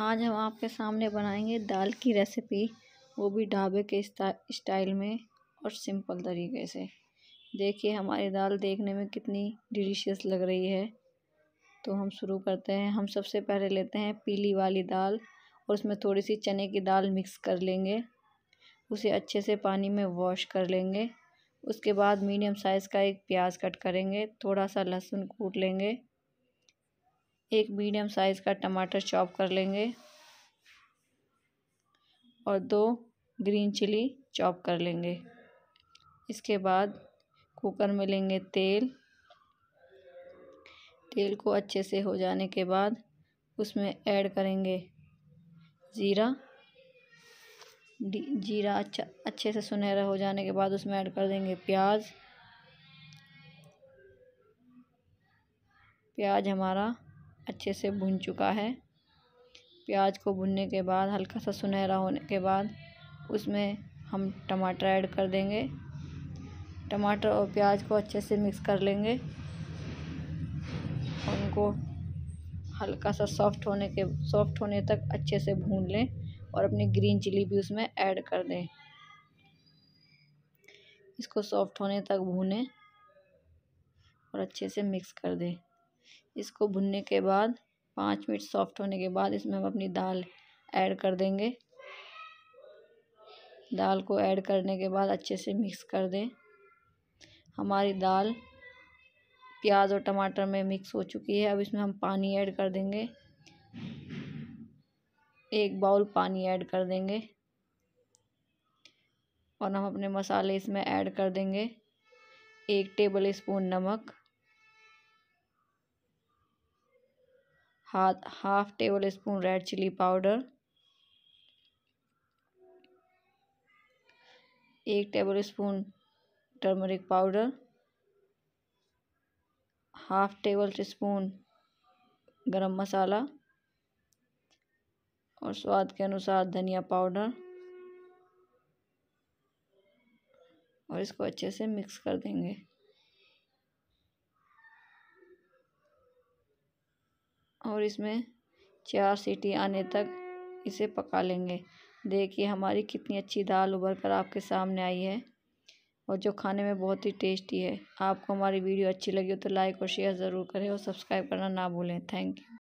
आज हम आपके सामने बनाएंगे दाल की रेसिपी वो भी ढाबे के स्टाइल में और सिंपल तरीके से देखिए हमारी दाल देखने में कितनी डिलीशियस लग रही है तो हम शुरू करते हैं हम सबसे पहले लेते हैं पीली वाली दाल और उसमें थोड़ी सी चने की दाल मिक्स कर लेंगे उसे अच्छे से पानी में वॉश कर लेंगे उसके बाद मीडियम साइज़ का एक प्याज कट करेंगे थोड़ा सा लहसुन कूट लेंगे एक मीडियम साइज़ का टमाटर चॉप कर लेंगे और दो ग्रीन चिली चॉप कर लेंगे इसके बाद कुकर में लेंगे तेल तेल को अच्छे से हो जाने के बाद उसमें ऐड करेंगे ज़ीरा जीरा अच्छा अच्छे से सुनहरा हो जाने के बाद उसमें ऐड कर देंगे प्याज प्याज हमारा अच्छे से भुन चुका है प्याज को भुनने के बाद हल्का सा सुनहरा होने के बाद उसमें हम टमाटर ऐड कर देंगे टमाटर और प्याज को अच्छे से मिक्स कर लेंगे उनको हल्का सा सॉफ्ट होने के सॉफ्ट होने तक अच्छे से भून लें और अपनी ग्रीन चिली भी उसमें ऐड कर दें इसको सॉफ्ट होने तक भूनें और अच्छे से मिक्स कर दें इसको भुनने के बाद पाँच मिनट सॉफ्ट होने के बाद इसमें हम अपनी दाल ऐड कर देंगे दाल को ऐड करने के बाद अच्छे से मिक्स कर दें हमारी दाल प्याज और टमाटर में मिक्स हो चुकी है अब इसमें हम पानी ऐड कर देंगे एक बाउल पानी ऐड कर देंगे और हम अपने मसाले इसमें ऐड कर देंगे एक टेबल स्पून नमक हाथ half table spoon red chilli powder एक table spoon turmeric powder half table spoon garam masala और स्वाद के अनुसार धनिया पाउडर और इसको अच्छे से मिक्स कर देंगे और इसमें चार सीटी आने तक इसे पका लेंगे देखिए हमारी कितनी अच्छी दाल उबर कर आपके सामने आई है और जो खाने में बहुत ही टेस्टी है आपको हमारी वीडियो अच्छी लगी हो तो लाइक और शेयर ज़रूर करें और सब्सक्राइब करना ना भूलें थैंक यू